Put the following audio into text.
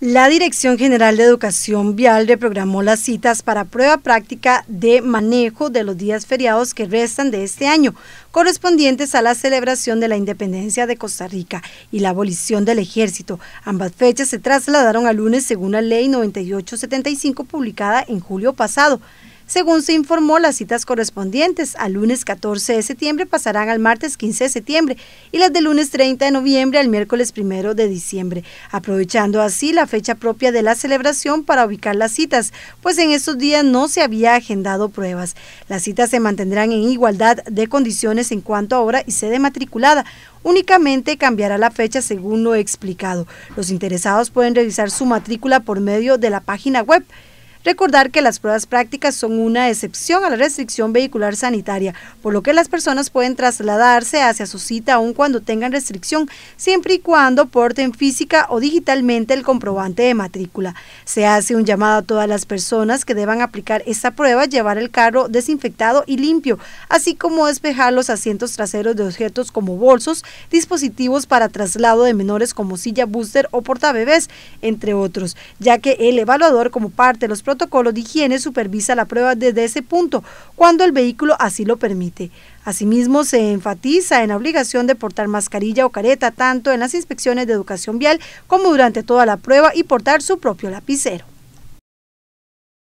La Dirección General de Educación Vial reprogramó las citas para prueba práctica de manejo de los días feriados que restan de este año, correspondientes a la celebración de la independencia de Costa Rica y la abolición del ejército. Ambas fechas se trasladaron al lunes según la Ley 9875 publicada en julio pasado. Según se informó, las citas correspondientes al lunes 14 de septiembre pasarán al martes 15 de septiembre y las de lunes 30 de noviembre al miércoles 1 de diciembre, aprovechando así la fecha propia de la celebración para ubicar las citas, pues en estos días no se había agendado pruebas. Las citas se mantendrán en igualdad de condiciones en cuanto a hora y sede matriculada, únicamente cambiará la fecha según lo explicado. Los interesados pueden revisar su matrícula por medio de la página web Recordar que las pruebas prácticas son una excepción a la restricción vehicular sanitaria, por lo que las personas pueden trasladarse hacia su cita aun cuando tengan restricción, siempre y cuando porten física o digitalmente el comprobante de matrícula. Se hace un llamado a todas las personas que deban aplicar esta prueba, llevar el carro desinfectado y limpio, así como despejar los asientos traseros de objetos como bolsos, dispositivos para traslado de menores como silla booster o portabebés, entre otros, ya que el evaluador como parte de los protocolo de higiene supervisa la prueba desde ese punto, cuando el vehículo así lo permite. Asimismo, se enfatiza en la obligación de portar mascarilla o careta tanto en las inspecciones de educación vial como durante toda la prueba y portar su propio lapicero.